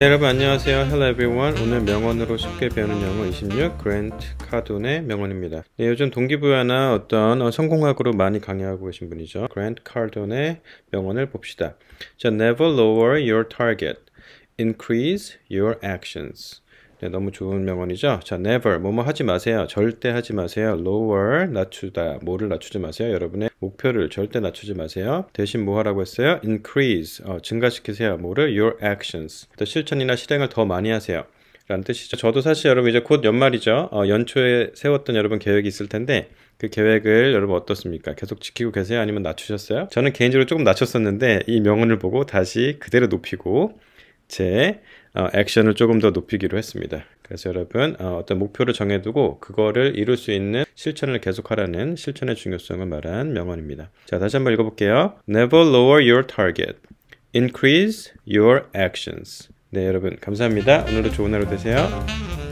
네, 여러분 안녕하세요. Hello everyone. 오늘 명언으로 쉽게 배우는 영어 26 그랜트 카돈의 명언입니다. 네, 요즘 동기부여나 어떤 어, 성공학으로 많이 강의하고 계신 분이죠. 그랜트 카돈의 명언을 봅시다. 자, never lower your target. increase your actions. 네, 너무 좋은 명언이죠. 자, never 뭐뭐 하지 마세요. 절대 하지 마세요. lower 낮추다. 뭐를 낮추지 마세요. 여러분의 목표를 절대 낮추지 마세요. 대신 뭐 하라고 했어요? increase 어, 증가시키세요. 뭐를 your actions. 또 실천이나 실행을 더 많이 하세요. 라는 뜻이죠. 저도 사실 여러분 이제 곧 연말이죠. 어, 연초에 세웠던 여러분 계획이 있을 텐데 그 계획을 여러분 어떻습니까? 계속 지키고 계세요? 아니면 낮추셨어요? 저는 개인적으로 조금 낮췄었는데 이 명언을 보고 다시 그대로 높이고 제 어, 액션을 조금 더 높이기로 했습니다. 그래서 여러분 어, 어떤 목표를 정해두고 그거를 이룰 수 있는 실천을 계속하라는 실천의 중요성을 말한 명언입니다. 자 다시 한번 읽어볼게요. Never lower your target. Increase your actions. 네 여러분 감사합니다. 오늘도 좋은 하루 되세요.